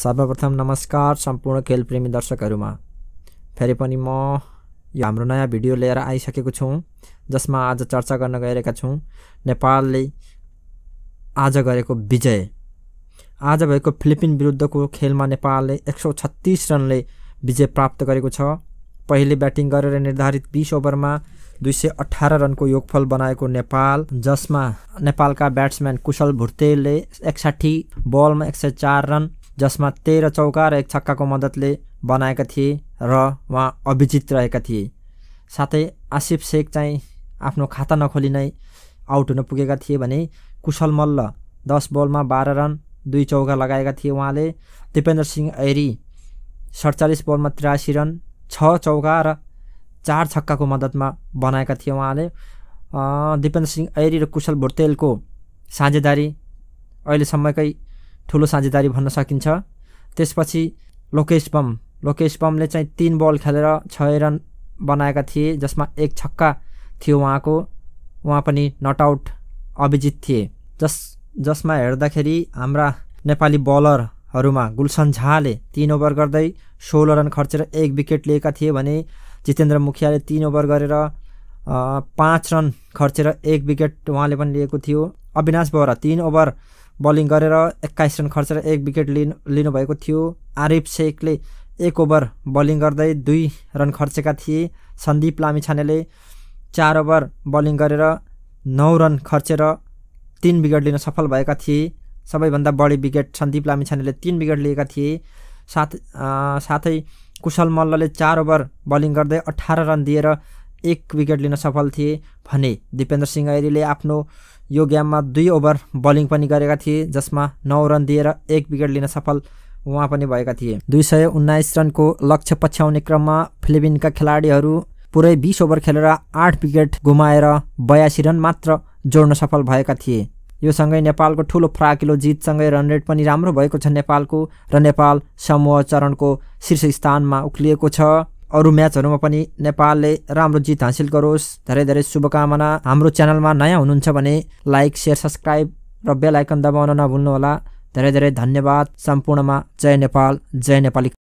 सर्वप्रथम नमस्कार सम्पूर्ण खेलप्रेमी दर्शकहरूमा फेरि पनि म यो हाम्रो नयाँ भिडियो लिएर आइसकेको छु जसमा आज चर्चा गर्न गइरहेका छौँ नेपालले आज गरेको विजय आज भएको फिलिपिन विरुद्धको खेलमा नेपालले एक सौ छत्तिस रनले विजय प्राप्त गरेको छ पहिले ब्याटिङ गरेर निर्धारित बिस ओभरमा दुई सय अठार रनको योगफल बनाएको नेपाल जसमा नेपालका ब्याट्सम्यान कुशल भुर्तेले एकसाठी बलमा एक सय चार रन जसमा तेह्र चौका र एक छक्काको मद्दतले बनाएका थिए र उहाँ अभिजित रहेका थिए साथै आसिफ शेख चाहिँ आफ्नो खाता नखोली नै आउट हुन पुगेका थिए भने कुशल मल्ल दस बलमा बाह्र रन दुई चौका लगाएका थिए उहाँले दिपेन्द्र सिंह ऐरी सडचालिस बलमा त्रियासी रन छ चौका र चार छक्काको मद्दतमा बनाएका थिए उहाँले दिपेन्द्र सिंह ऐरी र कुशल भुर्तेलको साझेदारी अहिलेसम्मकै ठुलो साझेदारी भन्न सकिन्छ त्यसपछि लोकेश बम लोकेश बमले चाहिँ तिन बल खेलेर छ रन बनाएका थिए जसमा एक छक्का थियो उहाँको उहाँ पनि नट आउट अभिजित थिए जस जसमा हेर्दाखेरि हाम्रा नेपाली बलरहरूमा गुलसन झाले तिन ओभर गर्दै सोह्र रन खर्चेर एक विकेट लिएका थिए भने जितेन्द्र मुखियाले तिन ओभर गरेर पाँच रन खर्चेर एक विकेट उहाँले पनि लिएको थियो अविनाश बोहरा तिन ओभर बलिङ गरेर एक्काइस रन खर्चेर एक विकेट लिनु लिनुभएको थियो आरिफ शेखले एक ओभर बलिङ गर्दै दुई रन खर्चेका थिए सन्दीप लामिछानेले चार ओभर बलिङ गरेर नौ रन खर्चेर तिन विकेट लिन सफल भएका थिए सबैभन्दा बढी विकेट सन्दीप लामिछानेले तिन विकेट लिएका थिए साथ साथै कुशल मल्लले चार ओभर बलिङ गर्दै अठार रन दिएर एक विकेट लिन सफल थिए भने दिपेन्द्र सिंह ऐरीले आफ्नो यो गेममा दुई ओभर बलिङ पनि गरेका थिए जसमा नौ रन दिएर एक विकेट लिन सफल उहाँ पनि भएका थिए दुई सय उन्नाइस रनको लक्ष्य पछ्याउने क्रममा फिलिपिनका खेलाडीहरू पुरै बिस ओभर खेलेर आठ विकेट गुमाएर बयासी रन मात्र जोड्न सफल भएका थिए यो सँगै नेपालको ठुलो फ्राकिलो जितसँगै रन रेट पनि राम्रो भएको छ नेपालको र नेपाल समूह चरणको शीर्ष स्थानमा उक्लिएको छ अरू म्याचहरूमा पनि नेपालले राम्रो जित हासिल गरोस् धेरै धेरै शुभकामना हाम्रो च्यानलमा नयाँ हुनुहुन्छ भने लाइक सेयर सब्सक्राइब र बेल आइकन दबाउन नभुल्नुहोला धेरै धेरै धन्यवाद सम्पूर्णमा जय नेपाल जय नेपाली